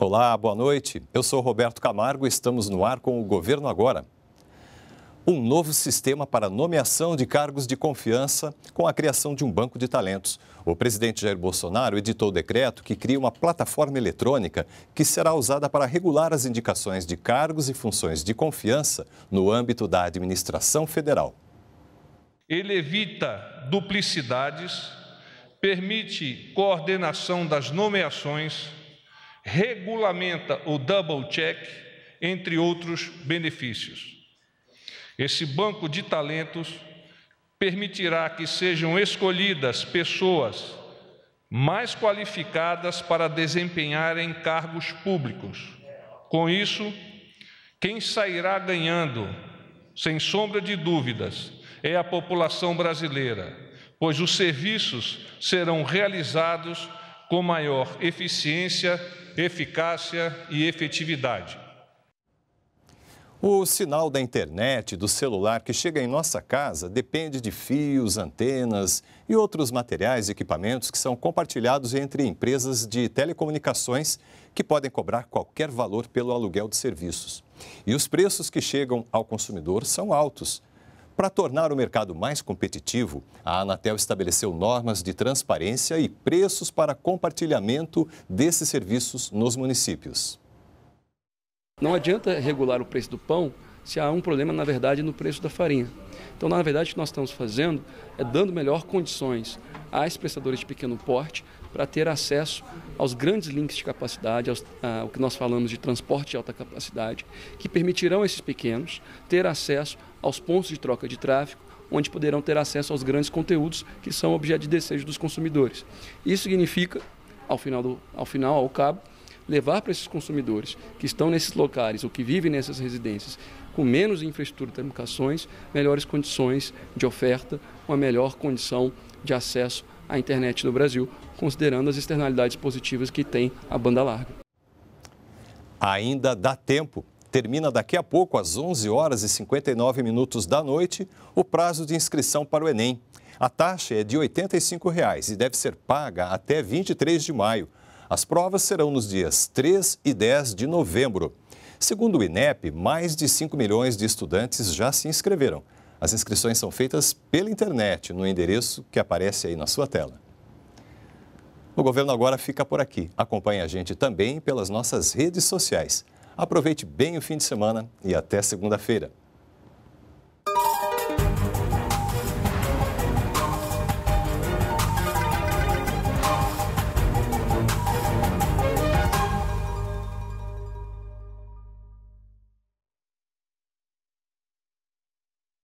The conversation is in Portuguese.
Olá, boa noite. Eu sou Roberto Camargo e estamos no ar com o Governo Agora. Um novo sistema para nomeação de cargos de confiança com a criação de um banco de talentos. O presidente Jair Bolsonaro editou o decreto que cria uma plataforma eletrônica que será usada para regular as indicações de cargos e funções de confiança no âmbito da administração federal. Ele evita duplicidades, permite coordenação das nomeações regulamenta o double check, entre outros benefícios. Esse banco de talentos permitirá que sejam escolhidas pessoas mais qualificadas para desempenharem cargos públicos. Com isso, quem sairá ganhando, sem sombra de dúvidas, é a população brasileira, pois os serviços serão realizados com maior eficiência, eficácia e efetividade. O sinal da internet, do celular que chega em nossa casa, depende de fios, antenas e outros materiais e equipamentos que são compartilhados entre empresas de telecomunicações que podem cobrar qualquer valor pelo aluguel de serviços. E os preços que chegam ao consumidor são altos, para tornar o mercado mais competitivo, a Anatel estabeleceu normas de transparência e preços para compartilhamento desses serviços nos municípios. Não adianta regular o preço do pão se há um problema, na verdade, no preço da farinha. Então, na verdade, o que nós estamos fazendo é dando melhor condições às prestadoras de pequeno porte para ter acesso aos grandes links de capacidade, aos, ah, o que nós falamos de transporte de alta capacidade, que permitirão a esses pequenos ter acesso aos pontos de troca de tráfego, onde poderão ter acesso aos grandes conteúdos que são objeto de desejo dos consumidores. Isso significa, ao final, do, ao, final ao cabo, levar para esses consumidores que estão nesses locais ou que vivem nessas residências com menos infraestrutura de comunicações, melhores condições de oferta, uma melhor condição de acesso à internet no Brasil, considerando as externalidades positivas que tem a banda larga. Ainda dá tempo. Termina daqui a pouco, às 11 horas e 59 minutos da noite, o prazo de inscrição para o Enem. A taxa é de R$ 85 reais e deve ser paga até 23 de maio. As provas serão nos dias 3 e 10 de novembro. Segundo o INEP, mais de 5 milhões de estudantes já se inscreveram. As inscrições são feitas pela internet, no endereço que aparece aí na sua tela. O governo agora fica por aqui. Acompanhe a gente também pelas nossas redes sociais. Aproveite bem o fim de semana e até segunda-feira.